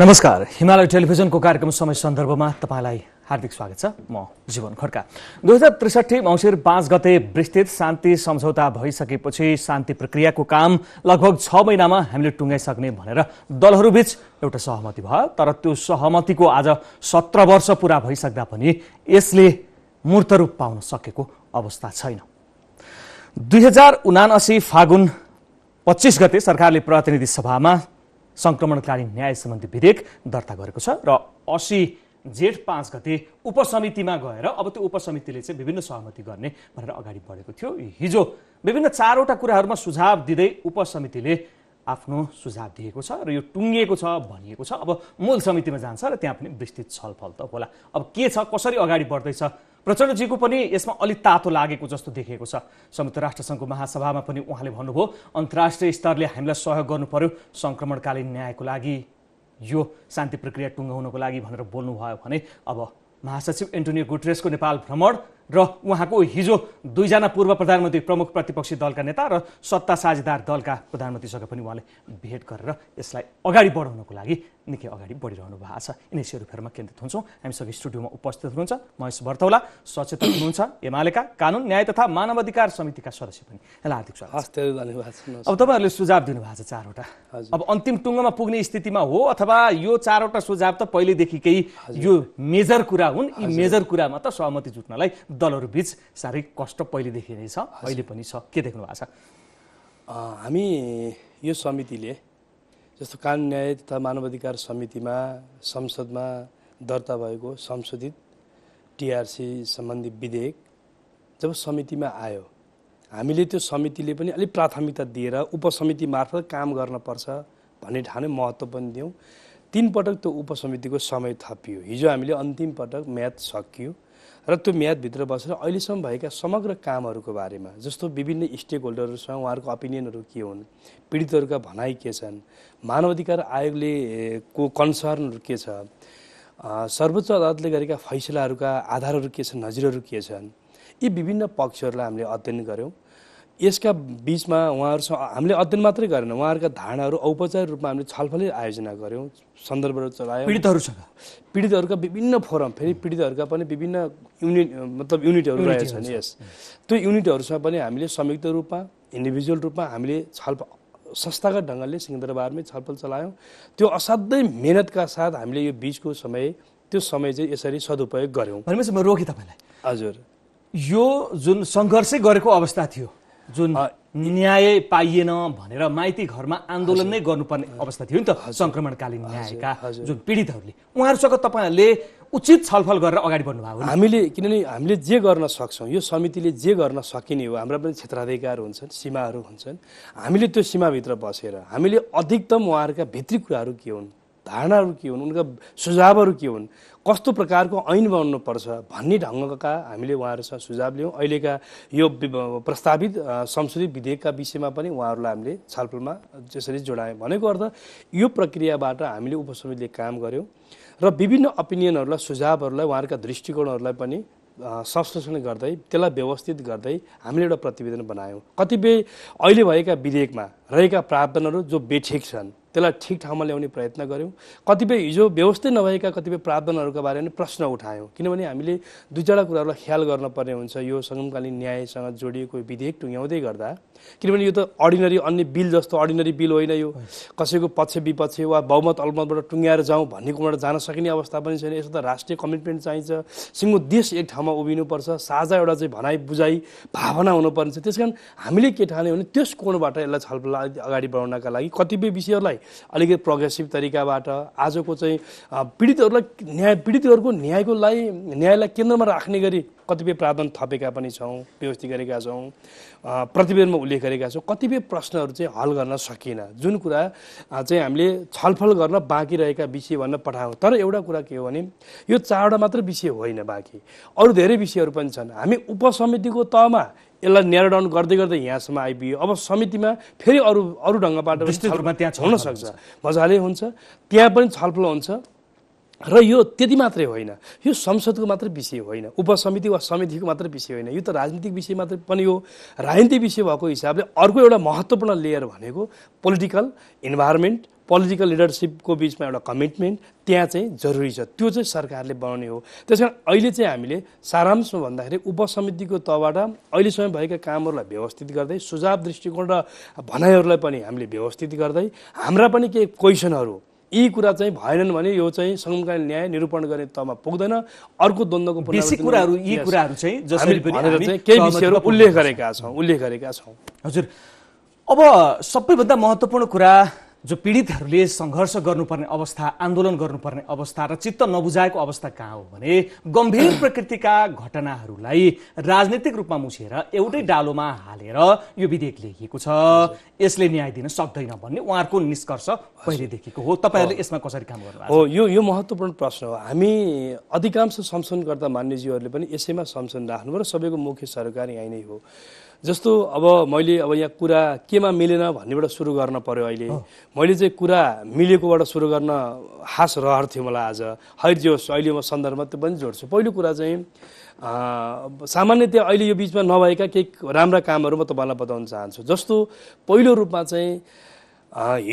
नमस्कार हिमालय टेलिभिजनको कार्यक्रम समय सन्दर्भमा तपाईँलाई हार्दिक स्वागत छ म जीवन खड्का दुई हजार त्रिसठी मङ्सिर पाँच गते विस्तृत शान्ति सम्झौता भइसकेपछि शान्ति प्रक्रियाको काम लगभग छ महिनामा हामीले टुङ्गाइसक्ने भनेर दलहरूबीच एउटा सहमति भयो तर त्यो सहमतिको आज सत्र वर्ष पुरा भइसक्दा पनि यसले मूर्त रूप पाउन सकेको अवस्था छैन दुई हजार उनासी फागुन पच्चिस गते सरकारले प्रतिनिधि सभामा सङ्क्रमणकालीन न्याय सम्बन्धी विधेयक दर्ता गरेको छ र असी जेठ पाँच गते उपसमितिमा गएर अब त्यो उपसमितिले चाहिँ विभिन्न सहमति गर्ने भनेर अगाडि बढेको थियो हिजो विभिन्न चारवटा कुराहरूमा सुझाव दिँदै उपसमितिले आफ्नो सुझाव दिएको छ र यो टुङ्गिएको छ भनिएको छ अब मूल समितिमा जान्छ र त्यहाँ पनि विस्तृत छलफल त होला अब के छ कसरी अगाडि बढ्दैछ प्रचण्डजीको पनि यसमा अलिक तातो लागेको जस्तो देखिएको छ संयुक्त राष्ट्रसङ्घको महासभामा पनि उहाँले भन्नुभयो अन्तर्राष्ट्रिय स्तरले हामीलाई सहयोग गर्नु पर्यो सङ्क्रमणकालीन न्यायको लागि यो शान्ति प्रक्रिया टुङ्गाउनको लागि भनेर बोल्नुभयो भने अब महासचिव एन्टोनियो गुटरेसको नेपाल भ्रमण र उहाँको हिजो दुईजना पूर्व प्रधानमन्त्री प्रमुख प्रतिपक्षी दलका नेता र सत्ता साझेदार दलका प्रधानमन्त्रीसँग पनि उहाँले भेट गरेर यसलाई अगाडि बढाउनको लागि निकै अगाडि बढिरहनु भएको छ यिनै सेरोफेरमा केन्द्रित हुन्छौँ हामीसँग स्टुडियोमा उपस्थित हुनुहुन्छ महेश भर्तौला सचेतक हुनुहुन्छ एमालेका कानुन न्याय तथा मानव अधिकार समितिका सदस्य पनि यसलाई हार्दिक स्वागत अब तपाईँहरूले सुझाव दिनुभएको छ चारवटा अब अन्तिम टुङ्गोमा पुग्ने स्थितिमा हो अथवा यो चारवटा सुझाव त पहिलेदेखिकै यो मेजर कुरा हुन् यी मेजर कुरामा त सहमति जुट्नलाई दलहरूबिच साह्रै कष्ट पहिलेदेखि नै छ अहिले पनि छ के देख्नु भएको छ हामी यो समितिले जस्तो कानुन न्याय तथा मानवाधिकार समितिमा संसदमा दर्ता भएको संशोधित टिआरसी सम्बन्धी विधेयक जब समितिमा आयो हामीले त्यो समितिले पनि अलिक प्राथमिकता दिएर उपसमिति मार्फत काम गर्न पर्छ भन्ने ठाने महत्त्व पनि दियौँ तिन पटक त्यो उपसमितिको समय थपियो हिजो हामीले अन्तिम पटक म्याद सकियो र त्यो म्यादभित्र बसेर अहिलेसम्म भएका समग्र कामहरूको बारेमा जस्तो विभिन्न स्टेक होल्डरहरूसँग उहाँहरूको अपिनियनहरू के हुन् पीडितहरूका भनाइ के छन् मानवाधिकार आयोगले को कन्सर्नहरू के छ सर्वोच्च अदालतले गरेका फैसलाहरूका आधारहरू के छन् नजिरहरू के छन् यी विभिन्न पक्षहरूलाई हामीले अध्ययन गऱ्यौँ यसका बिचमा उहाँहरूसँग हामीले अध्ययन मात्रै गरेन उहाँहरूका धारणाहरू औपचारिक रूपमा हामीले छलफलै आयोजना गऱ्यौँ सन्दर्भहरू चलायौँ पीडितहरूसँग पीडितहरूका विभिन्न फोरम फेरि पीडितहरूका पनि विभिन्न युनिट मतलब युनिटहरू रहेछन् यस त्यो युनिटहरूसँग पनि हामीले संयुक्त रूपमा इन्डिभिजुअल रूपमा हामीले छलफल संस्थागत ढङ्गले सिंहदरबारमै छलफल चलायौँ त्यो असाध्यै मेहनतका साथ हामीले यो बिचको समय त्यो समय चाहिँ यसरी सदुपयोग गऱ्यौँ भनेपछि म रोकेँ तपाईँलाई हजुर यो जुन सङ्घर्षै गरेको अवस्था थियो जुन न्याय पाइएन भनेर माइती घरमा आन्दोलन नै गर्नुपर्ने अवस्था थियो नि त संक्रमणकालीन न्यायका जुन पीडितहरूले उहाँहरूसँग तपाईँहरूले उचित छलफल गरेर अगाडि बढ्नुभएको हामीले किनभने हामीले जे गर्न सक्छौँ यो समितिले जे गर्न सकिने हो हाम्रा पनि क्षेत्राधिकार हुन्छन् सीमाहरू हुन्छन् हामीले त्यो सीमाभित्र बसेर हामीले अधिकतम उहाँहरूका भित्री कुराहरू के हुन् धारणाहरू के हुन् उनका सुझावहरू के हुन् कस्तो प्रकारको ऐन बनाउनुपर्छ भन्ने ढङ्गका हामीले उहाँहरूसँग सुझाव लियौँ अहिलेका यो प्रस्तावित संशोधित विधेयकका विषयमा पनि उहाँहरूलाई हामीले छलफलमा जसरी जोडायौँ भनेको अर्थ यो प्रक्रियाबाट हामीले उपसमितिले काम गऱ्यौँ र विभिन्न अपिनियनहरूलाई सुझावहरूलाई उहाँहरूका दृष्टिकोणहरूलाई पनि संश्लेषण गर्दै त्यसलाई व्यवस्थित गर्दै हामीले एउटा प्रतिवेदन बनायौँ कतिपय अहिले भएका विधेयकमा रहेका प्रावधानहरू जो बेठिक छन् त्यसलाई ठिक ठाउँमा ल्याउने प्रयत्न गऱ्यौँ कतिपय हिजो व्यवस्थित नभएका कतिपय प्रावधानहरूका बारेमा पनि प्रश्न उठायौँ किनभने हामीले दुई चारवटा कुराहरूलाई ख्याल गर्नुपर्ने हुन्छ यो सङ्गमकालीन न्यायसँग जोडिएको विधेयक टुङ्ग्याउँदै गर्दा किनभने यो त अर्डिनरी अन्य बिल जस्तो अर्डिनरी बिल होइन यो कसैको पक्ष विपक्ष वा बहुमत अल्मतबाट टुङ्ग्याएर जाउँ भन्ने कुराबाट जान सकिने अवस्था पनि छैन यसो त राष्ट्रिय कमिटमेन्ट चाहिन्छ सिङ्गो देश एक ठाउँमा उभिनुपर्छ साझा एउटा चाहिँ भनाइ बुझाइ भावना छ त्यस कारण हामीले के ठान्यौँ भने त्यस कोणबाट यसलाई छलफल अगाडि बढाउनका लागि कतिपय विषयहरूलाई यसलाई अलिकति प्रोग्रेसिभ तरिकाबाट आजको चाहिँ पीडितहरूलाई न्याय पीडितहरूको न्यायको लागि न्यायलाई केन्द्रमा राख्ने गरी कतिपय प्रावधान थपेका पनि छौँ व्यवस्थित गरेका छौँ प्रतिवेदनमा उल्लेख गरेका छौँ कतिपय प्रश्नहरू चाहिँ हल गर्न सकिएन जुन कुरा चाहिँ हामीले छलफल गर्न बाँकी रहेका विषय भन्न पठायौँ तर एउटा कुरा के हो भने यो चारवटा मात्र विषय होइन बाँकी अरू धेरै विषयहरू पनि छन् हामी उपसमितिको तहमा यसलाई न्यारो डाउन गर्दै गर्दै यहाँसम्म आइपुग्यो अब समितिमा फेरि अरू अरू ढङ्गबाट त्यहाँ सक्छ मजाले हुन्छ त्यहाँ पनि छलफल हुन्छ र यो त्यति मात्रै होइन यो संसदको मात्रै विषय होइन उपसमिति वा समितिको मात्रै विषय होइन यो त राजनीतिक विषय मात्रै पनि हो राजनीतिक विषय भएको हिसाबले अर्को एउटा महत्त्वपूर्ण लेयर भनेको पोलिटिकल इन्भाइरोमेन्ट पोलिटिकल लिडरसिपको बिचमा एउटा कमिटमेन्ट त्यहाँ चाहिँ जरुरी छ त्यो चाहिँ सरकारले बनाउने हो त्यस कारण अहिले चाहिँ हामीले सारांशमा भन्दाखेरि उपसमितिको तहबाट अहिलेसम्म भएका कामहरूलाई व्यवस्थित गर्दै सुझाव दृष्टिकोण र भनाइहरूलाई पनि हामीले व्यवस्थित गर्दै हाम्रा पनि केही क्वेसनहरू यी कुरा चाहिँ भएनन् भने यो चाहिँ संविधान न्याय निरूपण गर्ने तहमा पुग्दैन अर्को द्वन्द्वको बेसिक कुराहरू यी कुराहरू चाहिँ जसरी पनि केही विषयहरू उल्लेख गरेका छौँ उल्लेख गरेका छौँ हजुर अब सबैभन्दा महत्त्वपूर्ण कुरा जो पीडितहरूले सङ्घर्ष गर्नुपर्ने अवस्था आन्दोलन गर्नुपर्ने अवस्था र चित्त नबुझाएको अवस्था कहाँ हो भने गम्भीर प्रकृतिका घटनाहरूलाई राजनीतिक रूपमा मुछेर एउटै डालोमा हालेर यो विधेयक लेखिएको छ यसले न्याय दिन सक्दैन भन्ने उहाँहरूको निष्कर्ष पहिलेदेखिको हो तपाईँहरूले यसमा कसरी काम गर्नु हो यो यो महत्त्वपूर्ण प्रश्न हो हामी अधिकांश गर्दा मान्यजीहरूले पनि यसैमा संशोधन राख्नु र सबैको मुख्य सरकार यहीँ नै हो जस्तो अब मैले अब यहाँ कुरा केमा मिलेन भन्नेबाट सुरु गर्न पर्यो अहिले मैले चाहिँ कुरा मिलेकोबाट सुरु गर्न हास रहर थियो मलाई आज हैर जोस् अहिले म सन्दर्भमा त्यो पनि जोड्छु पहिलो कुरा चाहिँ सामान्यतया अहिले यो बिचमा नभएका केही राम्रा कामहरू म तपाईँलाई बताउन चाहन्छु जस्तो पहिलो रूपमा चाहिँ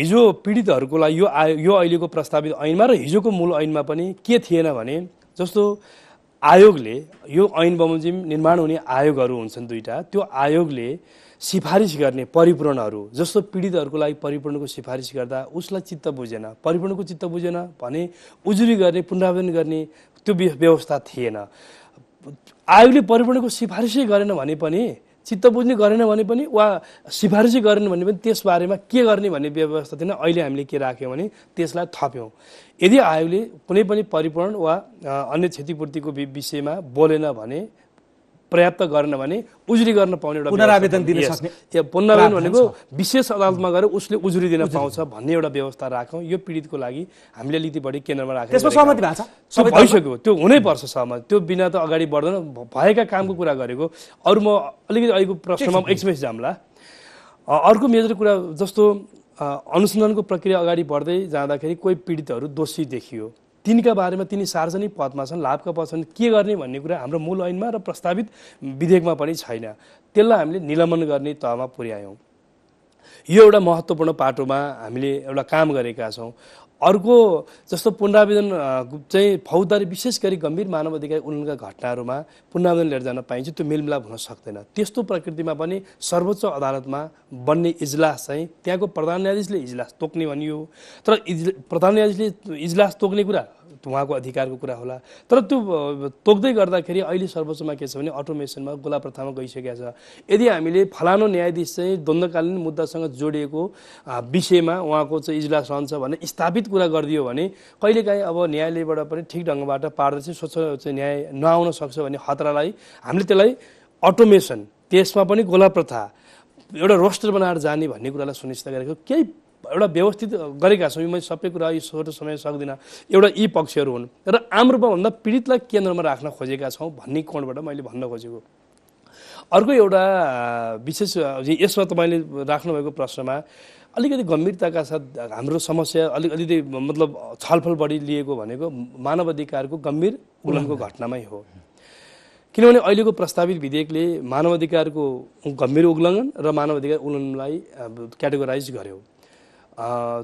हिजो पीडितहरूको लागि यो आयो यो अहिलेको प्रस्तावित ऐनमा र हिजोको मूल ऐनमा पनि के थिएन भने जस्तो आयोगले यो ऐन बमोजिम निर्माण हुने आयोगहरू हुन्छन् दुईवटा त्यो आयोगले सिफारिस गर्ने परिपूरणहरू जस्तो पीडितहरूको लागि परिपूर्णको सिफारिस गर्दा उसलाई चित्त बुझेन परिपूर्णको चित्त बुझेन भने उजुरी गर्ने पुनरावेदन गर्ने त्यो व्यवस्था थिएन आयोगले परिपूर्णको सिफारिसै गरेन भने पनि चित्त चित्तबुझ्ने गरेन भने पनि वा सिफारिसी गरेन भने पनि त्यसबारेमा के गर्ने भन्ने व्यवस्था थिएन अहिले हामीले के राख्यौँ भने त्यसलाई थप्यौँ यदि आयोगले कुनै पनि परिपूर्ण वा अन्य क्षतिपूर्तिको विषयमा बोलेन भने पर्याप्त गरेन भने उजुरी गर्न पाउने एउटा पुनरावेदन दिन सक्ने पुनरावेदन भनेको विशेष अदालतमा गएर उसले उजुरी दिन पाउँछ भन्ने एउटा व्यवस्था राखौँ यो पीडितको लागि हामीले अलिकति बढी केन्द्रमा राखेको भइसक्यो त्यो हुनैपर्छ सहमति त्यो बिना त अगाडि बढ्दैन भएका कामको कुरा गरेको अरू म अलिकति अहिलेको प्रश्नमा एक्सप्रेस जाम्ला अर्को मेजर कुरा जस्तो अनुसन्धानको प्रक्रिया अगाडि बढ्दै जाँदाखेरि कोही पीडितहरू दोषी देखियो तिनका बारेमा तिनी सार्वजनिक पदमा छन् लाभका पद छन् के गर्ने भन्ने कुरा हाम्रो मूल ऐनमा र प्रस्तावित विधेयकमा पनि छैन त्यसलाई हामीले निलम्बन गर्ने तहमा पुर्यायौँ यो एउटा महत्त्वपूर्ण पाटोमा हामीले एउटा काम गरेका छौँ अर्को जस्तो पुनरावेदन चाहिँ फौजदारी विशेष गरी गम्भीर मानव अधिकार उल्लङ्घनका घटनाहरूमा पुनरावेदन लिएर जान पाइन्छ त्यो मेलमिलाप हुन सक्दैन त्यस्तो प्रकृतिमा पनि सर्वोच्च अदालतमा बन्ने इजलास चाहिँ त्यहाँको प्रधान न्यायाधीशले इजलास तोक्ने भनियो तर इज प्रधान न्यायाधीशले इजलास तोक्ने कुरा उहाँको अधिकारको कुरा होला तर त्यो तोक्दै गर्दाखेरि अहिले सर्वोच्चमा के छ भने अटोमेसनमा गोला प्रथामा गइसकेको छ यदि हामीले फलानो न्यायाधीश चाहिँ द्वन्द्वकालीन मुद्दासँग जोडिएको विषयमा उहाँको चाहिँ इजलास रहन्छ भने स्थापित कुरा गरिदियो भने कहिलेकाहीँ अब न्यायालयबाट पनि ठिक ढङ्गबाट पारदर्शी स्वच्छ न्याय नआउन सक्छ भन्ने खतरालाई हामीले त्यसलाई अटोमेसन त्यसमा पनि गोला प्रथा एउटा रोस्टर बनाएर जाने भन्ने कुरालाई सुनिश्चित गरेको केही एउटा व्यवस्थित गरेका छौँ मैले सबै कुरा यो छोटो समय सक्दिनँ एउटा यी पक्षहरू हुन् र आम रूपमा भन्दा पीडितलाई केन्द्रमा राख्न खोजेका छौँ भन्ने कोणबाट मैले भन्न खोजेको अर्को एउटा विशेष यसमा तपाईँले राख्नुभएको प्रश्नमा अलिकति गम्भीरताका साथ हाम्रो समस्या अलिक अलिकति मतलब छलफल बढी लिएको भनेको मानव अधिकारको गम्भीर उल्लङ्घनको घटनामै हो किनभने अहिलेको प्रस्तावित विधेयकले मानव अधिकारको गम्भीर उल्लङ्घन र मानव अधिकार उल्लङ्घनलाई क्याटेगोराइज गर्यो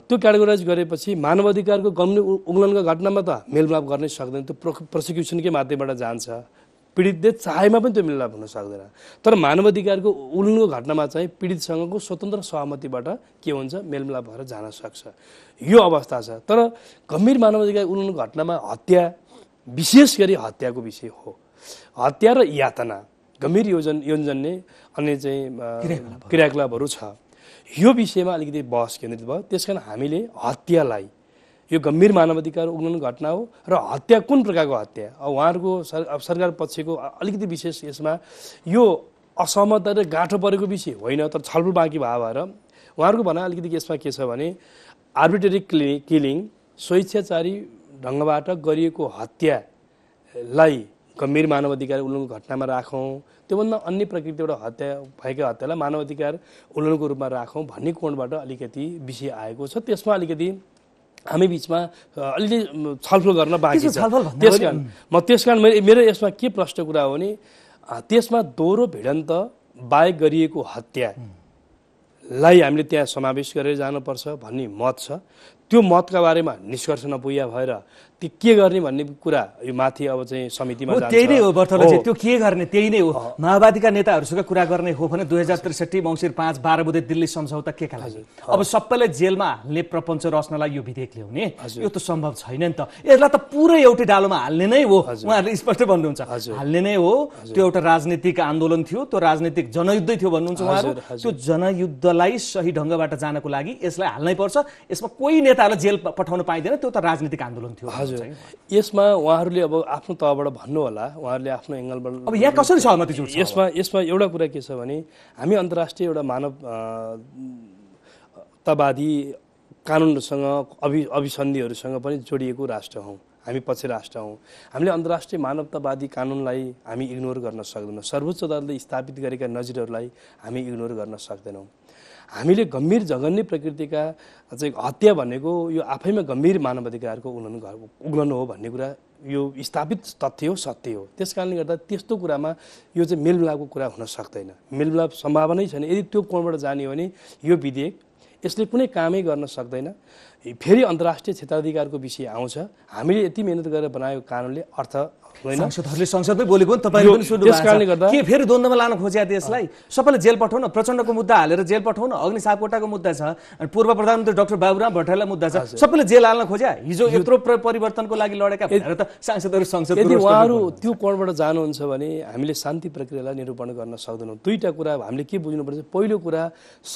त्यो क्याटेगोराइज गरेपछि मानव अधिकारको गम्भीर उल्लङ्घनको घटनामा त मेलमिलाप गर्नै सक्दैन त्यो प्र प्रोसिक्युसनकै माध्यमबाट जान्छ पीडितले चाहेमा पनि त्यो मिलाप हुन सक्दैन तर मानवाधिकारको उल्लङ्घ घटनामा चाहिँ पीडितसँगको स्वतन्त्र सहमतिबाट के हुन्छ मेलमिलाप भएर जान सक्छ यो अवस्था छ तर गम्भीर मानवाधिकार उल्लङ्घन घटनामा हत्या विशेष गरी हत्याको विषय हो हत्या र यातना गम्भीर योजन योजनले अन्य चाहिँ क्रियाकलापहरू छ यो विषयमा अलिकति बहस केन्द्रित भयो त्यस कारण हामीले हत्यालाई यो गम्भीर मानवाधिकार उल्लङ्घन घटना हो र हत्या कुन प्रकारको हत्या अब उहाँहरूको सर सरकार पक्षको अलिकति विशेष यसमा यो असहमत र गाँठो परेको विषय होइन तर छलफल बाँकी भए भएर उहाँहरूको भनाइ अलिकति यसमा के छ भने आर्बिटरी क्लि किलिङ स्वेच्छाचारी ढङ्गबाट गरिएको हत्यालाई गम्भीर मानवाधिकार उल्लङ्घन घटनामा राखौँ त्योभन्दा अन्य प्रकृतिबाट हत्या भएका हत्यालाई मानवाधिकार उल्लङ्घनको रूपमा राखौँ भन्ने कोणबाट अलिकति विषय आएको छ त्यसमा अलिकति हामी बिचमा अलिकति छलफल गर्न बाँकी छ त्यस कारण म त्यस कारण मेरो यसमा के प्रश्न कुरा हो भने त्यसमा दोहोरो भिडन्त बाहेक गरिएको हत्यालाई हामीले त्यहाँ समावेश गरेर जानुपर्छ भन्ने मत छ त्यो मतका बारेमा निष्कर्ष नपुग्या भएर ती के गर्ने भन्ने कुरा यो माथि अब चाहिँ समितिमा त्यही नै हो बर्थलाई त्यो के गर्ने त्यही नै हो माओवादीका नेताहरूसँग कुरा गर्ने हो भने दुई हजार त्रिसठी मङ्सिर पाँच बाह्र बुधे दिल्ली सम्झौता के का अब सबैलाई जेलमा हाल्ने प्रपञ्च रच्नलाई यो विधेयक ल्याउने यो त सम्भव छैन नि त यसलाई त पुरै एउटै डालोमा हाल्ने नै हो उहाँहरूले स्पष्ट भन्नुहुन्छ हाल्ने नै हो त्यो एउटा राजनीतिक आन्दोलन थियो त्यो राजनीतिक जनयुद्धै थियो भन्नुहुन्छ उहाँहरू त्यो जनयुद्धलाई सही ढङ्गबाट जानको लागि यसलाई हाल्नै पर्छ यसमा कोही नेता नेताहरूलाई जेल पठाउन पाइँदैन त्यो त राजनीतिक आन्दोलन थियो हजुर यसमा उहाँहरूले अब आफ्नो तहबाट भन्नु होला उहाँहरूले आफ्नो एङ्गलबाट अब यहाँ कसरी सहमति जुट्छ यसमा यसमा एउटा कुरा के छ भने हामी अन्तर्राष्ट्रिय एउटा मानवतावादी कानुनसँग अभि अभिसन्धिहरूसँग पनि जोडिएको राष्ट्र हौँ हामी पछि राष्ट्र हौँ हामीले अन्तर्राष्ट्रिय मानवतावादी कानुनलाई हामी इग्नोर गर्न सक्दैनौँ सर्वोच्च अदालतले स्थापित गरेका नजिरहरूलाई हामी इग्नोर गर्न सक्दैनौँ हामीले गम्भीर जघन्य प्रकृतिका चाहिँ हत्या भनेको यो आफैमा गम्भीर मानवाधिकारको उल्लन उल्लन हो भन्ने कुरा यो स्थापित तथ्य हो सत्य हो त्यस कारणले गर्दा त्यस्तो कुरामा यो चाहिँ मेलमिलापको कुरा हुन सक्दैन मेलमिलाप सम्भावनै छैन यदि त्यो कोणबाट जाने हो भने यो विधेयक यसले कुनै कामै गर्न सक्दैन फेरि अन्तर्राष्ट्रिय क्षेत्राधिकारको विषय आउँछ हामीले यति मिहिनेत गरेर बनाएको कानुनले अर्थ होइन संसदमै बोलेको फेरि द्वन्द्वमा लान खोज्या त्यसलाई सबैले जेल पठाउन प्रचण्डको मुद्दा हालेर जेल पठाउन अग्नि सापकोटाको मुद्दा छ पूर्व प्रधानमन्त्री डाक्टर बाबुराम भट्टराईलाई मुद्दा छ सबैले जेल हाल्न खोज्या हिजो यत्रो परिवर्तनको लागि लडेका भनेर त सांसदहरू संसद उहाँहरू त्यो कोणबाट जानुहुन्छ भने हामीले शान्ति प्रक्रियालाई निरूपण गर्न सक्दैनौँ दुईवटा कुरा हामीले के बुझ्नुपर्छ पहिलो कुरा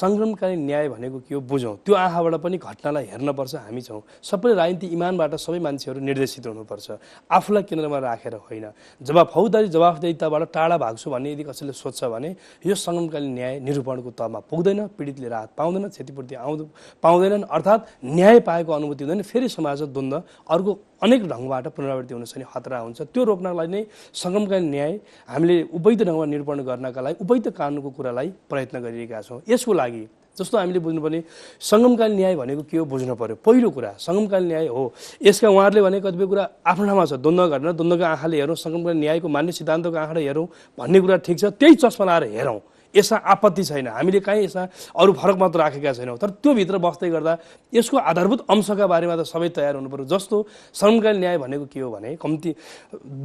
सङ्क्रमणकालीन न्याय भनेको के हो बुझौँ त्यो आँखाबाट पनि घटनालाई हेर्न हुनपर्छ हामी छौँ सबै राजनीति इमानबाट सबै मान्छेहरू निर्देशित हुनुपर्छ आफूलाई केन्द्रमा राखेर होइन जब फौजदारी जवाफदेताबाट टाढा भएको छु भन्ने यदि कसैले सोध्छ भने यो सङ्गमकालीन न्याय निरूपणको तहमा पुग्दैन पीडितले राहत पाउँदैन क्षतिपूर्ति आउँदो पाउँदैनन् अर्थात् न्याय पाएको अनुभूति हुँदैन फेरि समाज द्वन्द्व अर्को अनेक ढङ्गबाट पुनरावृत्ति हुन सक्ने खतरा हुन्छ त्यो रोक्नलाई नै सङ्गमकालीन न्याय हामीले उपयुक्त ढङ्गमा निरूपण गर्नका लागि उपयुक्त कानुनको कुरालाई प्रयत्न गरिरहेका छौँ यसको लागि जस्तो हामीले बुझ्नुपर्ने सङ्गमकालीन न्याय भनेको के हो बुझ्नु पऱ्यो पहिलो कुरा सङ्गमकालीन न्याय हो यसका उहाँहरूले भने कतिपय कुरा आफ्नो ठाउँमा छ द्वन्द्व घटना द्वन्द्वको आँखाले हेरौँ सङ्गमकालीन न्यायको मान्य सिद्धान्तको आँखाले हेरौँ भन्ने कुरा ठिक छ त्यही चस्मा लाएर हेरौँ यसमा आपत्ति छैन हामीले कहीँ यसमा अरू फरक मात्र राखेका छैनौँ तर त्योभित्र बस्दै गर्दा यसको आधारभूत अंशका बारेमा त सबै तयार हुनु पऱ्यो जस्तो सङ्गमकालीन न्याय भनेको के हो भने कम्ती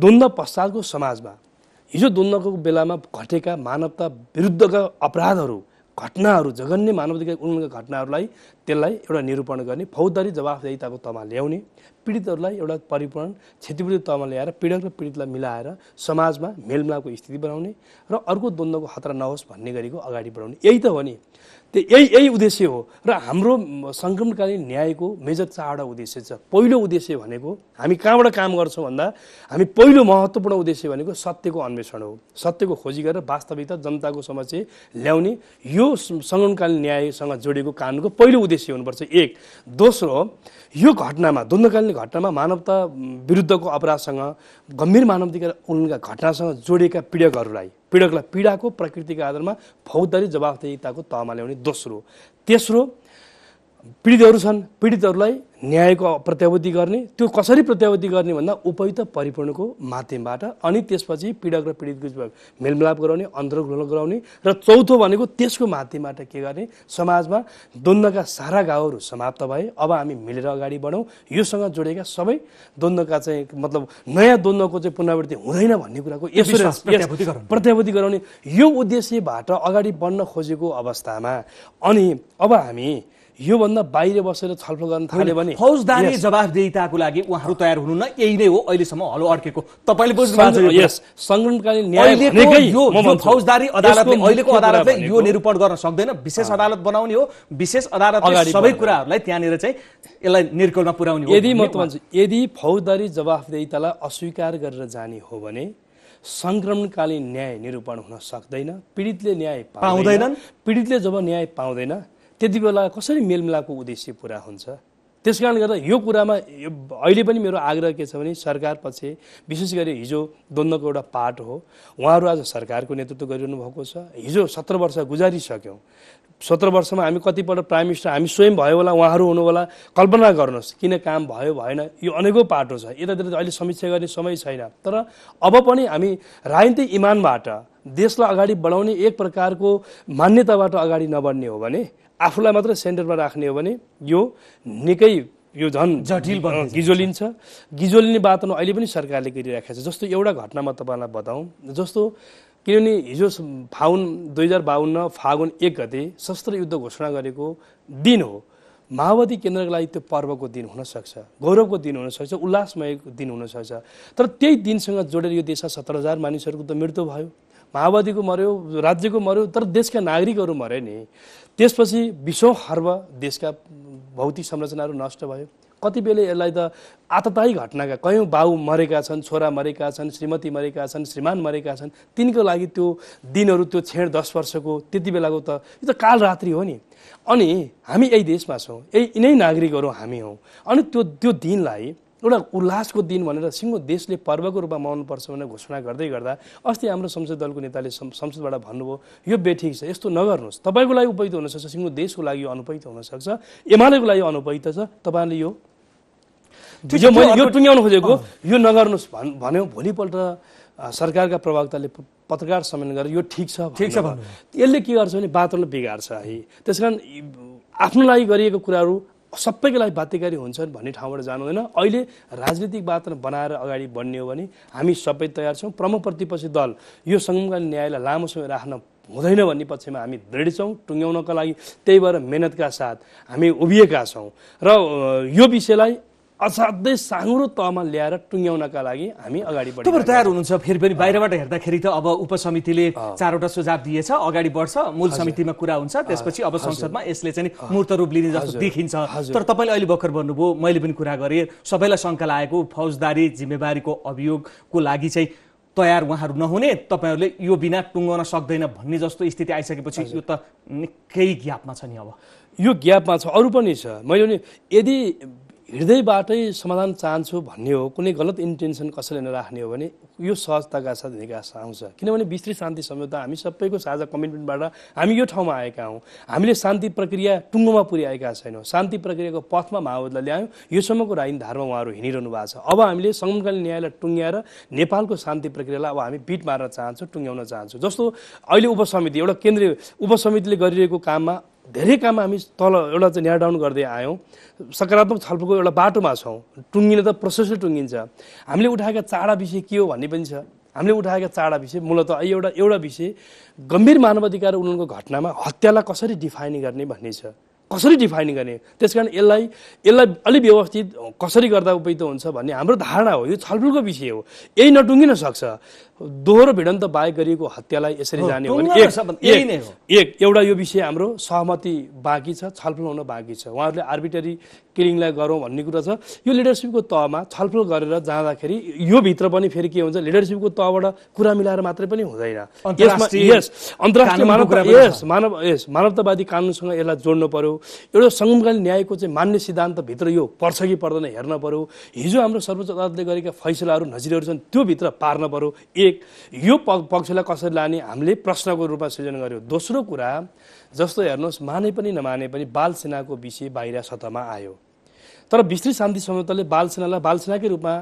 द्वन्द्व पश्चातको समाजमा हिजो द्वन्द्वको बेलामा घटेका मानवता विरुद्धका अपराधहरू घटनाहरू जघन्य मानवाधिकार उल्लङ्घनका घटनाहरूलाई त्यसलाई एउटा निरूपण गर्ने फौजदारी जवाफदेहिताको तहमा ल्याउने पीडितहरूलाई एउटा परिपूर्ण क्षतिपूर्ति तहमा ल्याएर पीडक र पीडितलाई मिलाएर समाजमा मेलमिलापको स्थिति बनाउने र अर्को द्वन्द्वको खतरा नहोस् भन्ने गरेको अगाडि बढाउने यही त हो नि त्यो यही यही उद्देश्य हो र हाम्रो सङ्क्रमणकालीन न्यायको मेजर चारवटा उद्देश्य छ पहिलो उद्देश्य भनेको हामी कहाँबाट काम गर्छौँ भन्दा हामी पहिलो महत्त्वपूर्ण उद्देश्य भनेको सत्यको अन्वेषण हो सत्यको खोजी गरेर वास्तविकता जनताको समस्या ल्याउने यो सङ्क्रमणकालीन न्यायसँग जोडिएको कानुनको पहिलो उद्देश्य हुनुपर्छ एक दोस्रो यो घटनामा द्वन्द्वकालीन घटनामा मानवता विरुद्धको अपराधसँग गम्भीर मानवाधिकार उनका घटनासँग जोडिएका पीडकहरूलाई पीडकलाई पीडाको प्रकृतिको आधारमा फौजदारी जवाफदेताको तहमा ल्याउने दोस्रो तेस्रो पीडितहरू छन् पीडितहरूलाई न्यायको प्रत्यावधि गर्ने त्यो कसरी प्रत्यावधि गर्ने भन्दा उपयुक्त परिपूर्णको माध्यमबाट अनि त्यसपछि पीडक र पीडित बिचमा मेलमिलाप गराउने अन्तर्ग्रहण गराउने र चौथो भनेको त्यसको माध्यमबाट के गर्ने समाजमा द्वन्द्वका सारा गाउँहरू समाप्त भए अब हामी मिलेर अगाडि बढौँ योसँग जोडेका सबै द्वन्द्वका चाहिँ मतलब नयाँ द्वन्द्वको चाहिँ पुनरावृत्ति हुँदैन भन्ने कुराको यसो प्रत्यावधि गराउने यो उद्देश्यबाट अगाडि बढ्न खोजेको अवस्थामा अनि अब हामी योभन्दा बाहिर बसेर छलफल गर्न थाल्यो भने फौजदारी जवाबदेताको लागि उहाँहरू तयार न यही नै हो अहिलेसम्म हलो अड्केको तपाईँले बुझ्नु फौजदारी अदालतले अहिलेको अदालतले यो निरूपण गर्न सक्दैन विशेष अदालत बनाउने हो विशेष अदालतले सबै कुराहरूलाई त्यहाँनिर चाहिँ यसलाई निर्कलमा पुर्याउने हो यदि म भन्छु यदि फौजदारी जवाफदेतालाई अस्वीकार गरेर जाने हो भने सङ्क्रमणकालीन न्याय निरूपण हुन सक्दैन पीडितले न्याय पाउँदैनन् पीडितले जब न्याय पाउँदैन त्यति बेला कसरी मेलमिलापको उद्देश्य पुरा हुन्छ त्यस कारणले गर्दा यो कुरामा अहिले पनि मेरो आग्रह के छ भने सरकार पछि विशेष गरी हिजो द्वन्द्वको एउटा पार्ट हो उहाँहरू आज सरकारको नेतृत्व गरिरहनु भएको छ हिजो सत्र वर्ष गुजारिसक्यौँ सत्र वर्षमा हामी कतिपल्ट प्राइम मिनिस्टर हामी स्वयं भयो होला उहाँहरू हुनु होला कल्पना गर्नुहोस् किन काम भयो भएन यो अनेकौँ पाटो छ यतातिर अहिले समीक्षा गर्ने समय छैन तर अब पनि हामी राजनीतिक इमानबाट देशलाई अगाडि बढाउने एक प्रकारको मान्यताबाट अगाडि नबढ्ने हो भने आफूलाई मात्र सेन्टरमा राख्ने हो भने यो निकै यो झन् जटिल गिजोलिन्छ गिजोलिने वातावरण अहिले पनि सरकारले गरिराखेको छ जस्तो एउटा घटना म तपाईँलाई बताउँ जस्तो किनभने हिजो फागुन दुई हजार बाहन्न फागुन एक गते शस्त्र युद्ध घोषणा गरेको दिन हो माओवादी केन्द्रको लागि त्यो पर्वको दिन हुनसक्छ गौरवको दिन हुनसक्छ उल्लासमय दिन हुनसक्छ तर त्यही दिनसँग जोडेर यो देशमा सत्र हजार मानिसहरूको त मृत्यु भयो माओवादीको मऱ्यो राज्यको मऱ्यो तर देशका नागरिकहरू मरे नि त्यसपछि विश्वौँ हर्ब देशका भौतिक संरचनाहरू नष्ट भयो कति बेले यसलाई त आततायी घटनाका कयौँ बाउ मरेका छन् छोरा मरेका छन् श्रीमती मरेका छन् श्रीमान मरेका छन् तिनको लागि त्यो दिनहरू त्यो छेड दस वर्षको त्यति बेलाको त यो त कालरात्रि हो नि अनि हामी यही देशमा छौँ यही यिनै नागरिकहरू हामी हौँ अनि त्यो त्यो दिनलाई एउटा उल्लासको दिन भनेर सिङ्गो देशले पर्वको रूपमा मनाउनुपर्छ भनेर घोषणा गर्दै गर्दा अस्ति हाम्रो संसद दलको नेताले संसदबाट भन्नुभयो यो बेठिक छ यस्तो नगर्नुहोस् तपाईँको लागि उपयुक्त हुनसक्छ सिङ्गो देशको लागि अनुपयुक्त हुनसक्छ एमालेको लागि अनुपयुक्त छ तपाईँले यो यो मैले यो टुङ्ग्याउनु खोजेको यो नगर्नुहोस् भन् भन्यो भोलिपल्ट सरकारका प्रवक्ताले पत्रकार सम्मेलन गरेर यो ठिक छ ठिक छ यसले के गर्छ भने वातावरण बिगार्छ है त्यसकारण आफ्नो लागि गरिएको कुराहरू सबैको लागि बाध्यकारी हुन्छन् भन्ने ठाउँबाट जानु हुँदैन अहिले राजनीतिक वातावरण बनाएर अगाडि बढ्ने हो भने हामी सबै तयार छौँ प्रमुख प्रतिपक्षी दल यो संविधान न्यायलाई लामो समय राख्न हुँदैन भन्ने पक्षमा हामी दृढ छौँ टुङ्ग्याउनका लागि त्यही भएर मेहनतका साथ हामी उभिएका छौँ र यो विषयलाई असाध्यै साँगुरो तहमा ल्याएर टुङ्ग्याउनका लागि हामी अगाडि बढ्छ तपाईँहरू तयार हुनुहुन्छ फेरि पनि बाहिरबाट हेर्दाखेरि त अब उपसमितिले चारवटा सुझाव दिएछ अगाडि बढ्छ मूल समितिमा कुरा हुन्छ त्यसपछि अब संसदमा यसले चाहिँ मूर्त रूप लिने जस्तो देखिन्छ तर तपाईँले अहिले भर्खर भन्नुभयो मैले पनि कुरा गरेँ सबैलाई शङ्का लागेको फौजदारी जिम्मेवारीको अभियोगको लागि चाहिँ तयार उहाँहरू नहुने तपाईँहरूले यो बिना टुङ्गाउन सक्दैन भन्ने जस्तो स्थिति आइसकेपछि यो त निकै ग्यापमा छ नि अब यो ग्यापमा छ अरू पनि छ मैले नि यदि हृदयबाटै समाधान चाहन्छु भन्ने हो कुनै गलत इन्टेन्सन कसैले नराख्ने हो भने यो सहजताका साथ निकास आउँछ किनभने विस्तृत शान्ति सम्झौता हामी सबैको साझा कमिटमेन्टबाट हामी यो ठाउँमा आएका हौँ हामीले शान्ति प्रक्रिया टुङ्गोमा पुर्याएका छैनौँ शान्ति प्रक्रियाको पथमा माओवादीलाई ल्यायौँ योसम्मको धारमा उहाँहरू हिँडिरहनु भएको छ अब हामीले समकालीन न्यायलाई टुङ्ग्याएर नेपालको शान्ति प्रक्रियालाई अब हामी बिट मार्न चाहन्छौँ टुङ्ग्याउन चाहन्छौँ जस्तो अहिले उपसमिति एउटा केन्द्रीय उपसमितिले गरिरहेको काममा धेरै काम हामी तल एउटा चाहिँ न्यार डाउन गर्दै आयौँ सकारात्मक छलफलको एउटा बाटोमा छौँ टुङ्गिने त प्रोसेसै टुङ्गिन्छ हामीले उठाएका चाडा विषय के हो भन्ने पनि छ हामीले उठाएका चाडा विषय मूलत एउटा एउटा विषय गम्भीर मानवाधिकार उल्लङ्घनको घटनामा हत्यालाई कसरी डिफाइन गर्ने भन्ने छ कसरी डिफाइन गर्ने त्यस कारण यसलाई यसलाई अलि व्यवस्थित कसरी गर्दा उपयुक्त हुन्छ भन्ने हाम्रो धारणा हो यो छलफलको विषय हो यही नटुङ्गिन सक्छ दोहोरो भिडन्त बाहेक गरिएको हत्यालाई यसरी जाने हो भने एक एक एउटा यो विषय हाम्रो सहमति बाँकी छ छलफल हुन बाँकी छ उहाँहरूले आर्बिटरी किलिङलाई गरौँ भन्ने कुरा छ यो लिडरसिपको तहमा छलफल गरेर जाँदाखेरि यो भित्र पनि फेरि के हुन्छ लिडरसिपको तहबाट कुरा मिलाएर मात्रै पनि हुँदैन यस मानव यस मानवतावादी कानुनसँग यसलाई जोड्नु पर्यो एउटा सङ्गमकालीन न्यायको चाहिँ मान्य सिद्धान्तभित्र यो पर्छ कि पर्दैन हेर्न पर्यो हिजो हाम्रो सर्वोच्च अदालतले गरेका फैसलाहरू नजिरहरू छन् त्योभित्र पार्न पर्यो एक एक यो पक्षलाई कसरी लाने हामीले प्रश्नको रूपमा सृजन गर्यो दोस्रो कुरा जस्तो हेर्नुहोस् माने पनि नमाने पनि बाल सेनाको विषय बाहिर सतहमा आयो तर विस्तृत शान्ति सम्झौताले बालसेनालाई बालसेनाकै रूपमा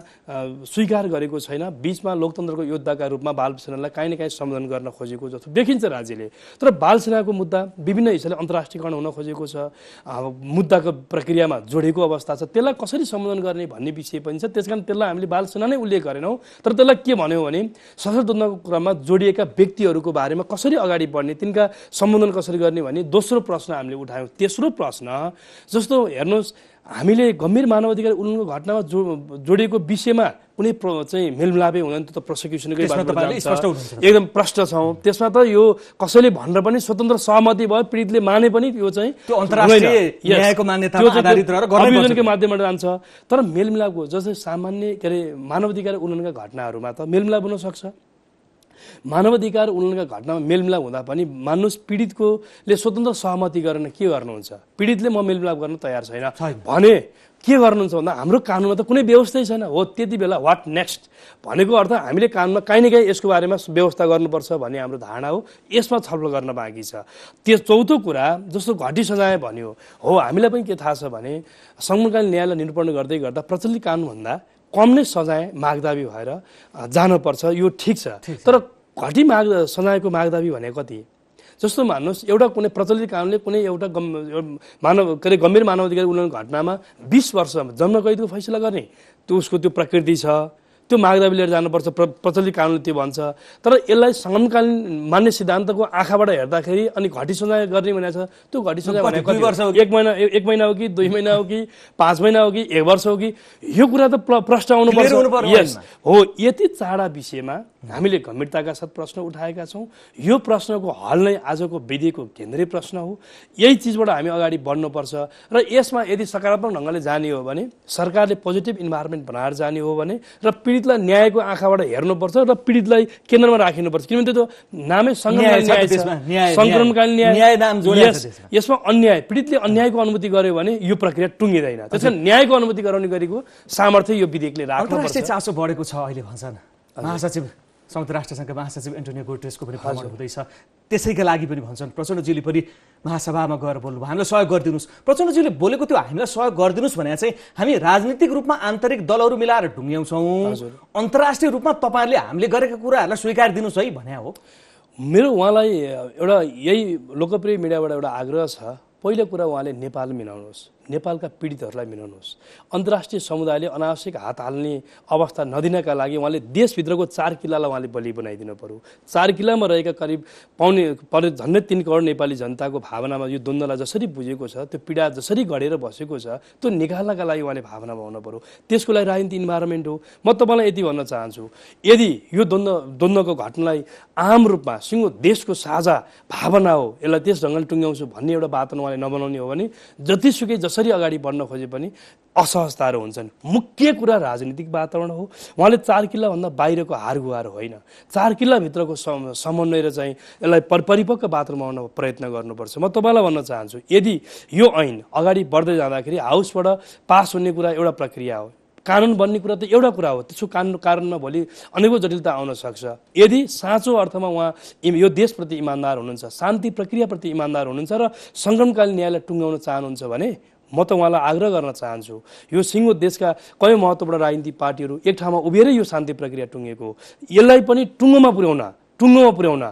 स्वीकार गरेको छैन बिचमा लोकतन्त्रको योद्धाका रूपमा बालसेनालाई काहीँ न काहीँ सम्बोधन गर्न खोजेको जस्तो देखिन्छ राज्यले तर बालसेनाको मुद्दा विभिन्न हिसाबले अन्तर्राष्ट्रियकरण हुन खोजेको छ मुद्दाको प्रक्रियामा जोडेको अवस्था छ त्यसलाई कसरी सम्बोधन गर्ने भन्ने विषय पनि छ त्यस कारण त्यसलाई हामीले बालसेना नै उल्लेख गरेनौँ तर त्यसलाई के भन्यो भने सशस्त्र द्वन्द्वको क्रममा जोडिएका व्यक्तिहरूको बारेमा कसरी अगाडि बढ्ने तिनका सम्बोधन कसरी गर्ने भन्ने दोस्रो प्रश्न हामीले उठायौँ तेस्रो प्रश्न जस्तो हेर्नुहोस् हामीले गम्भीर मानवाधिकार उल्लङ्घनको घटनामा जो जोडिएको विषयमा कुनै प्र चाहिँ मेलमिलापै हुँदैन त्यो त प्रोसिक्युसनकै एकदम प्रष्ट छौँ त्यसमा त यो कसैले भनेर पनि स्वतन्त्र सहमति भयो पीडितले माने पनि यो चाहिँ माध्यमबाट जान्छ तर मेलमिलापको जस्तै सामान्य के अरे मानवाधिकार उल्लङ्घनका घटनाहरूमा त मेलमिलाप हुन सक्छ मानवाधिकार उल्लङ्घनका घटनामा मेलमिलाप हुँदा पनि मान्नुहोस् पीडितकोले स्वतन्त्र सहमति गरेर के गर्नुहुन्छ पीडितले म मेलमिलाप गर्न तयार छैन भने के गर्नुहुन्छ भन्दा हाम्रो कानुनमा त कुनै व्यवस्थै छैन हो त्यति बेला वाट नेक्स्ट भनेको अर्थ हामीले कानुनमा काहीँ न काहीँ यसको बारेमा व्यवस्था गर्नुपर्छ भन्ने हाम्रो धारणा हो यसमा छलफल गर्न बाँकी छ त्यो चौथो कुरा जस्तो घटी सजाय भन्यो हो हामीलाई पनि के थाहा छ भने संविधान न्यायालय निरूपण गर्दै गर्दा प्रचलित कानुनभन्दा कम नै सजाय मागदाबी भएर जानुपर्छ यो ठिक छ तर घटी माग सजायको मागदाबी भने कति जस्तो मान्नुहोस् एउटा कुनै प्रचलित कानुनले कुनै एउटा गम् मानव के अरे गम्भीर मानवाधिकार उल्लङ्घन घटनामा बिस वर्ष जन्मकैदको फैसला गर्ने त्यो उसको त्यो प्रकृति छ त्यो मागदाबी लिएर जानुपर्छ प्र प्रचलित कानुनले त्यो भन्छ तर यसलाई समकालीन मान्य सिद्धान्तको आँखाबाट हेर्दाखेरि अनि घटी सजाय गर्ने भनेको छ त्यो घटी सजाय भनेको एक महिना एक महिना हो कि दुई महिना हो कि पाँच महिना हो कि एक वर्ष हो कि यो कुरा त प्रश्न आउनुपर्छ यस हो यति चाडा विषयमा हामीले गम्भीरताका साथ प्रश्न उठाएका छौँ यो प्रश्नको हल नै आजको विधिको केन्द्रीय प्रश्न हो यही चिजबाट हामी अगाडि बढ्नुपर्छ र यसमा यदि सकारात्मक ढङ्गले जाने हो भने सरकारले पोजिटिभ इन्भाइरोमेन्ट बनाएर जाने हो भने र पीडितलाई न्यायको आँखाबाट हेर्नुपर्छ र पीडितलाई केन्द्रमा राखिनुपर्छ किनभने त्यो नामै सङ्क्रमणकालीन यसमा अन्याय पीडितले अन्यायको अनुभूति गर्यो भने यो प्रक्रिया टुङ्गिँदैन त्यस न्यायको अनुमति गराउने गरेको सामर्थ्य यो विधेयकले राख्नु चासो बढेको छ अहिले भन्छ महासचिव संयुक्त राष्ट्रसङ्घका महासचिव एन्टोनियो गोट्रेसको पनि भ्रमण हुँदैछ त्यसैका लागि पनि भन्छन् प्रचण्डजीले पनि महासभामा गएर बोल्नु हामीलाई सहयोग गरिदिनुहोस् प्रचण्डजीले बोलेको त्यो हामीलाई सहयोग गरिदिनुहोस् भने चाहिँ हामी राजनीतिक रूपमा आन्तरिक दलहरू मिलाएर ढुङ्ग्याउँछौँ अन्तर्राष्ट्रिय रूपमा तपाईँहरूले हामीले गरेका कुराहरूलाई स्वीकार दिनुहोस् है भने हो मेरो उहाँलाई एउटा यही लोकप्रिय मिडियाबाट एउटा आग्रह छ पहिलो कुरा उहाँले नेपाल मिलाउनुहोस् नेपालका पीडितहरूलाई मिलाउनुहोस् अन्तर्राष्ट्रिय समुदायले अनावश्यक हात हाल्ने अवस्था नदिनका लागि उहाँले देशभित्रको चार किल्लालाई उहाँले बलि बनाइदिनु पऱ्यो चार किल्लामा रहेका करिब पाउने पर झन्डै तिन करोड नेपाली जनताको भावनामा यो द्वन्द्वलाई जसरी बुझेको छ त्यो पीडा जसरी गढेर बसेको छ त्यो निकाल्नका लागि उहाँले भावना बनाउनु पऱ्यो त्यसको लागि राजनीति इन्भाइरोमेन्ट हो म तपाईँलाई यति भन्न चाहन्छु यदि यो द्वन्द्व द्वन्द्वको घटनालाई आम रूपमा सिङ्गो देशको साझा भावना हो यसलाई त्यस ढङ्गले टुङ्ग्याउँछु भन्ने एउटा वातावरण उहाँले नबनाउने हो भने जतिसुकै जसरी जसरी अगाडि बढ्न खोजे पनि असहजताहरू हुन्छन् मुख्य कुरा राजनीतिक वातावरण हो उहाँले चार किल्लाभन्दा बाहिरको हार गुहार होइन चार किल्लाभित्रको सम समन्वय र चाहिँ यसलाई पर परिपक्व वातावरण आउन प्रयत्न गर्नुपर्छ म तपाईँलाई भन्न चाहन्छु यदि यो ऐन अगाडि बढ्दै जाँदाखेरि हाउसबाट पास हुने कुरा एउटा प्रक्रिया हो कानुन बन्ने कुरा त एउटा कुरा हो त्यसको कानुन कारणमा भोलि अनेकौँ जटिलता आउन सक्छ यदि साँचो अर्थमा उहाँ यो देशप्रति इमान्दार हुनुहुन्छ शान्ति प्रक्रियाप्रति इमान्दार हुनुहुन्छ र सङ्क्रमणकालीन न्यायलाई टुङ्गाउन चाहनुहुन्छ भने म त उहाँलाई आग्रह गर्न चाहन्छु यो सिङ्गो देशका कयौँ महत्त्वपूर्ण राजनीतिक पार्टीहरू एक ठाउँमा उभिएरै यो शान्ति प्रक्रिया टुङ्गेको हो यसलाई पनि टुङ्गोमा पुर्याउन टुङ्गोमा पुर्याउन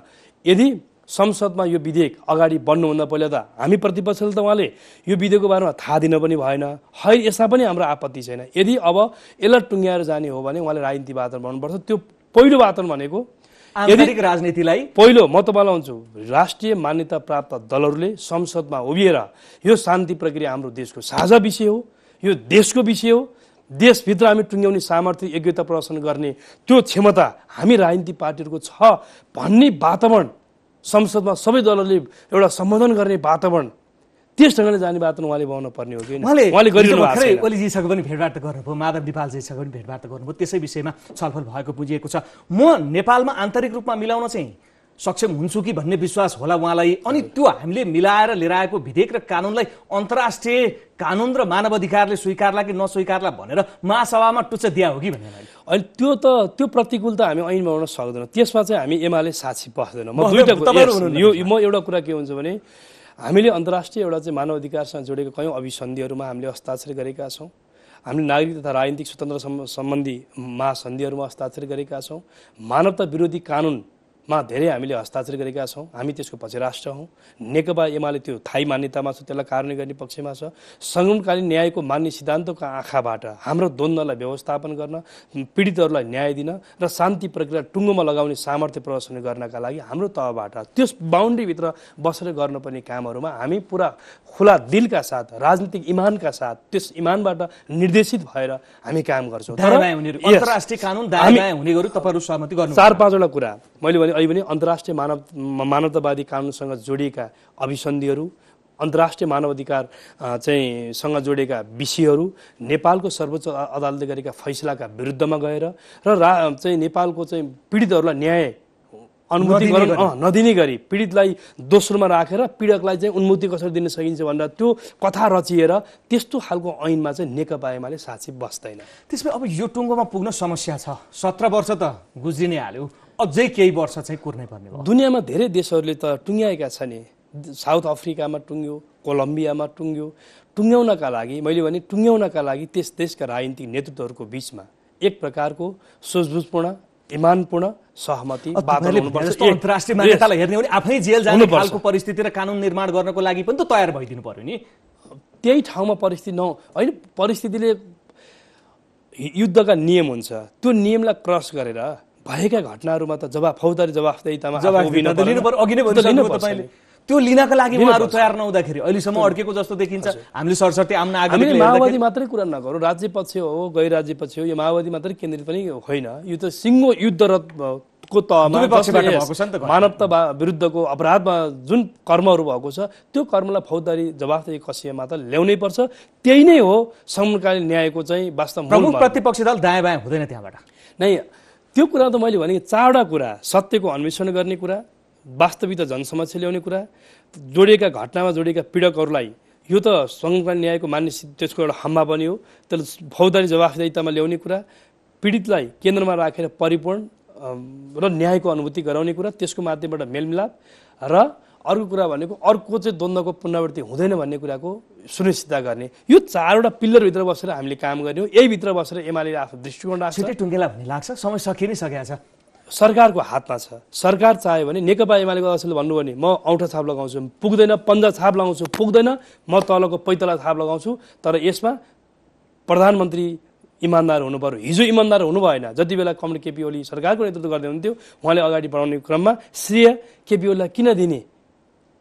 यदि संसदमा यो विधेयक अगाडि बढ्नुभन्दा पहिला त हामी प्रतिपक्षले त उहाँले यो विधेयकको बारेमा थाहा दिन पनि भएन है यसमा पनि हाम्रो आपत्ति छैन यदि अब यसलाई टुङ्ग्याएर जाने हो भने उहाँले राजनीति वातावरण बनाउनुपर्छ त्यो पहिलो वातावरण भनेको राजनीतिलाई पहिलो म त भन्छु राष्ट्रिय मान्यता प्राप्त दलहरूले संसदमा उभिएर यो शान्ति प्रक्रिया हाम्रो देशको साझा विषय हो यो देशको विषय हो देशभित्र हामी टुङ्ग्याउने सामर्थ्य योग्यता प्रदर्शन गर्ने त्यो क्षमता हामी राजनीति पार्टीहरूको छ भन्ने वातावरण संसदमा सबै दलहरूले एउटा सम्बोधन गर्ने वातावरण त्यस ढङ्गले जाने बात उहाँले बनाउनु पर्ने हो कि उहाँले ओलीजीसँग पनि भेटवार्ता गर्नुभयो माधव नेपालजीसँग पनि भेटवार्ता गर्नुभयो त्यसै विषयमा छलफल भएको बुझिएको छ म नेपालमा आन्तरिक रूपमा मिलाउन चाहिँ सक्षम हुन्छु कि भन्ने विश्वास होला उहाँलाई अनि त्यो हामीले मिलाएर लिएर आएको विधेयक र कानुनलाई अन्तर्राष्ट्रिय कानुन र मानव अधिकारले स्वीकारला कि नस्वीकारला भनेर महासभामा टुच्च दिया हो कि भन्ने अहिले त्यो त त्यो प्रतिकूल त हामी ऐन बनाउन सक्दैनौँ त्यसमा चाहिँ हामी एमाले साक्षी बस्दैनौँ म एउटा कुरा के हुन्छ भने हामीले अन्तर्राष्ट्रिय एउटा चाहिँ मानव अधिकारसँग जोडेको कयौँ अभिसन्धिहरूमा हामीले हस्ताक्षर गरेका छौँ हामीले नागरिक तथा राजनीतिक स्वतन्त्र सम्बन्धी महासन्धिहरूमा हस्ताक्षर गरेका छौँ मानवता विरोधी कानुन मा धेरै हामीले हस्ताक्षर गरेका छौँ हामी त्यसको पछि राष्ट्र हौँ नेकपा एमाले त्यो थाई मान्यतामा छ त्यसलाई कारण गर्ने पक्षमा छ सङ्गठनकालीन न्यायको मान्य सिद्धान्तको आँखाबाट हाम्रो द्वन्द्वलाई व्यवस्थापन गर्न पीडितहरूलाई न्याय दिन र शान्ति प्रक्रिया टुङ्गोमा लगाउने सामर्थ्य प्रदर्शन गर्नका लागि हाम्रो तहबाट त्यस बााउन्ड्रीभित्र बसेर गर्नुपर्ने कामहरूमा हामी पुरा खुला दिलका साथ राजनीतिक इमानका साथ त्यस इमानबाट निर्देशित भएर हामी काम गर्छौँ चार पाँचवटा कुरा मैले भने अहिले पनि अन्तर्राष्ट्रिय मानव मानवतावादी कानुनसँग जोडिएका अभिसन्धिहरू अन्तर्राष्ट्रिय मानवाधिकार चाहिँ सँग जोडेका विषयहरू नेपालको सर्वोच्च अदालतले गरेका फैसलाका विरुद्धमा गएर र रा चाहिँ नेपालको चाहिँ पीडितहरूलाई न्याय अनुमति नदिने गरी पीडितलाई दोस्रोमा राखेर पीडकलाई चाहिँ उन्मुक्ति कसरी दिन सकिन्छ भनेर त्यो कथा रचिएर त्यस्तो खालको ऐनमा चाहिँ नेकपा एमाले साक्षी बस्दैन त्यसमा अब यो टुङ्गोमा पुग्न समस्या छ सत्र वर्ष त गुज्रिनै हाल्यो अझै केही वर्ष चाहिँ कुर्नै पर्ने भयो दुनियाँमा धेरै देशहरूले त टुङ्ग्याएका छन् नि साउथ अफ्रिकामा टुङ्ग्यो कोलम्बियामा टुङ्ग्यो टुङ्ग्याउनका लागि मैले भने टुङ्ग्याउनका लागि त्यस देशका राजनीतिक नेतृत्वहरूको बिचमा एक प्रकारको सोझबुझपूर्ण इमानपूर्ण सहमति अन्तर्राष्ट्रिय मान्यतालाई हेर्ने हो भने आफै जेल जाने खालको परिस्थिति र कानुन निर्माण गर्नको लागि पनि त तयार भइदिनु पर्यो नि त्यही ठाउँमा परिस्थिति न होइन परिस्थितिले युद्धका नियम हुन्छ त्यो नियमलाई क्रस गरेर भएका घटनाहरूमा त जवाब फौजदारी जवाफदेहीतामा त्यो लिनका लागि उहाँहरू तयार नहुँदाखेरि अहिलेसम्म अड्केको जस्तो देखिन्छ हामीले सरस्वती आम हामीले माओवादी मात्रै कुरा नगरौँ राज्य पक्ष हो गैर राज्य पक्ष हो यो माओवादी मात्रै केन्द्रित पनि होइन यो त सिङ्गो युद्धरत को तहमा मानवता विरुद्धको अपराधमा जुन कर्महरू भएको छ त्यो कर्मलाई फौजदारी जवाफदेही कसैमा त ल्याउनै पर्छ त्यही नै हो समकालीन न्यायको चाहिँ वास्तव प्रमुख प्रतिपक्षी दल दायाँ बायाँ हुँदैन त्यहाँबाट नै त्यो कुरा त मैले भने चारवटा कुरा सत्यको अन्वेषण गर्ने कुरा वास्तविकता जनसमक्ष ल्याउने कुरा जोडिएका घटनामा जोडिएका पीडकहरूलाई यो त संविधान न्यायको मान्य त्यसको एउटा हम्मा पनि हो त्यसले फौजदारी जवाफदायितामा ल्याउने कुरा पीडितलाई केन्द्रमा राखेर परिपूर्ण र न्यायको अनुभूति गराउने कुरा त्यसको माध्यमबाट मेलमिलाप र अर्को कुरा भनेको अर्को चाहिँ द्वन्द्वको पुनरावृत्ति हुँदैन भन्ने कुराको सुनिश्चित गर्ने यो चारवटा पिल्लरभित्र बसेर हामीले काम यही यहीभित्र बसेर एमाले आफ्नो दृष्टिकोण राख्छ टुङ्गेला भन्ने लाग्छ समय सकि नै सकेको छ सरकारको हातमा छ सरकार चाह्यो भने नेकपा एमालेको अध्यक्षले भन्नुभयो भने म औँठा छाप लगाउँछु पुग्दैन पन्जा छाप लगाउँछु पुग्दैन म तलको पैतला छाप लगाउँछु तर यसमा प्रधानमन्त्री इमान्दार हुनु पऱ्यो हिजो इमान्दार हुनु भएन जति बेला कमल केपी ओली सरकारको नेतृत्व गर्दै हुन्थ्यो उहाँले अगाडि बढाउने क्रममा श्रेय केपी ओलीलाई किन दिने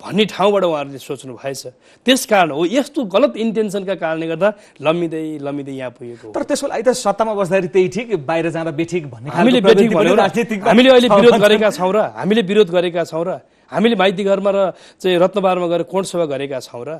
भन्ने ठाउँबाट उहाँहरूले सोच्नु भएछ त्यस कारण हो यस्तो गलत इन्टेन्सनका कारणले गर्दा लम्बिँदै लम्बिँदै यहाँ पुगेको तर त्यसको लागि त सत्तामा बस्दाखेरि त्यही ठिक बाहिर जाँदा बेठिक भन्ने हामीले बेठिक भन्यो हामीले अहिले विरोध गरेका छौँ र हामीले विरोध गरेका छौँ र हामीले माइती घरमा र चाहिँ रत्नबारमा गएर कोण सभा गरेका छौँ र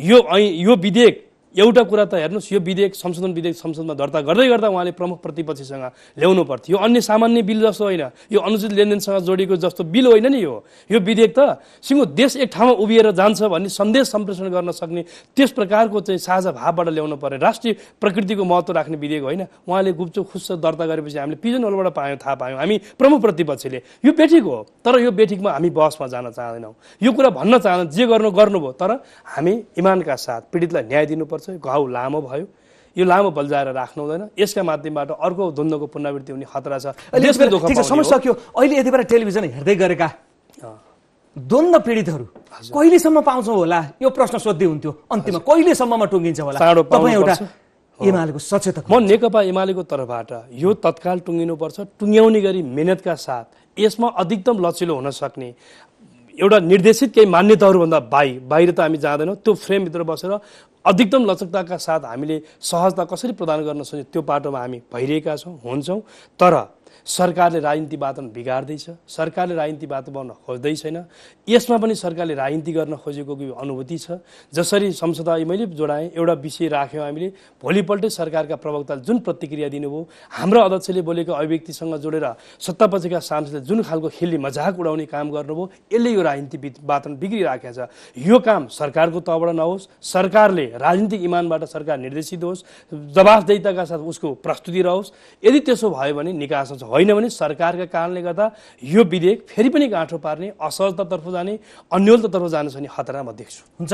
यो यो विधेयक एउटा कुरा त हेर्नुहोस् यो विधेयक संशोधन विधेयक संसदमा दर्ता गर्दै गर्दा उहाँले प्रमुख प्रतिपक्षीसँग ल्याउनु पर्थ्यो यो अन्य सामान्य बिल जस्तो होइन यो अनुचित लेनदेनसँग जोडिएको जस्तो बिल होइन नि यो यो विधेयक त सिङ्गो देश एक ठाउँमा उभिएर जान्छ भन्ने सन्देश सम्प्रेषण गर्न सक्ने त्यस प्रकारको चाहिँ साझा भावबाट ल्याउनु पर्ने राष्ट्रिय प्रकृतिको महत्त्व राख्ने विधेयक होइन उहाँले गुप्चो खुच्छ दर्ता गरेपछि हामीले पिजन होलबाट पायौँ थाहा पायौँ हामी प्रमुख प्रतिपक्षीले यो बेठिक हो तर यो बेठिकमा हामी बहसमा जान चाहँदैनौँ यो कुरा भन्न चाहँदैन जे गर्नु गर्नुभयो तर हामी इमानका साथ पीडितलाई न्याय दिनुपर्छ पर्छ घाउ लामो भयो यो लामो बल्झाएर राख्नु हुँदैन यसका माध्यमबाट अर्को धुन्दको पुनरावृत्ति हुने खतरा छ समय सक्यो अहिले यति बेला टेलिभिजन हेर्दै गरेका द्वन्द पीडितहरू कहिलेसम्म पाउँछौँ होला यो प्रश्न सोध्दै हुन्थ्यो अन्त्यमा कहिलेसम्ममा टुङ्गिन्छ होला तपाईँ एउटा एमालेको सचेतक म नेकपा एमालेको तर्फबाट यो तत्काल टुङ्गिनुपर्छ टुङ्ग्याउने गरी मेहनतका साथ यसमा अधिकतम लचिलो हुन सक्ने एउटा निर्देशित केही मान्यताहरूभन्दा बाहि बाहिर त हामी जाँदैनौँ त्यो फ्रेमभित्र बसेर अधिकतम लचकताका साथ हामीले सहजता कसरी प्रदान गर्न सक्छौँ त्यो बाटोमा हामी भइरहेका छौँ हुन्छौँ तर सरकारले राजनीति वातावरण बिगार्दैछ सरकारले राजनीति वातावरण खोज्दै छैन यसमा पनि सरकारले राजनीति गर्न खोजेको अनुभूति छ जसरी संसद मैले जोडाएँ एउटा विषय राख्यौँ हामीले भोलिपल्टै सरकारका प्रवक्ताले जुन प्रतिक्रिया दिनुभयो हाम्रो अध्यक्षले बोलेको अभिव्यक्तिसँग जोडेर सत्तापक्षका सांसदले जुन खालको खेली मजाक उडाउने काम गर्नुभयो यसले यो राजनीति वातावरण बिग्रिराखेको छ यो काम सरकारको तहबाट नहोस् सरकारले राजनीतिक इमानबाट सरकार निर्देशित होस् जवाफदेताका साथ उसको प्रस्तुति रहोस् यदि त्यसो भयो भने निकास होइन भने सरकारका कारणले गर्दा यो विधेयक फेरि पनि गाँठो पार्ने असहजतातर्फ जाने अन्यलतातर्फ जानु छ भने खतरा म देख्छु हुन्छ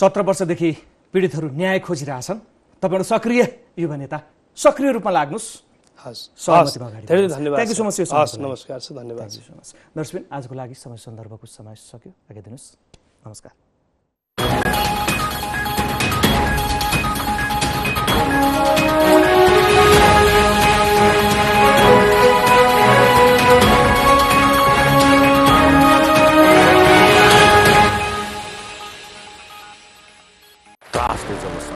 सत्र वर्षदेखि पीडितहरू न्याय खोजिरहेछन् तपाईँहरू सक्रिय युवा नेता सक्रिय रूपमा लाग्नुहोस् हस् नमस्कार छ धन्यवाद दर्शबिन आजको लागि समय सन्दर्भको समय सक्यो नमस्कार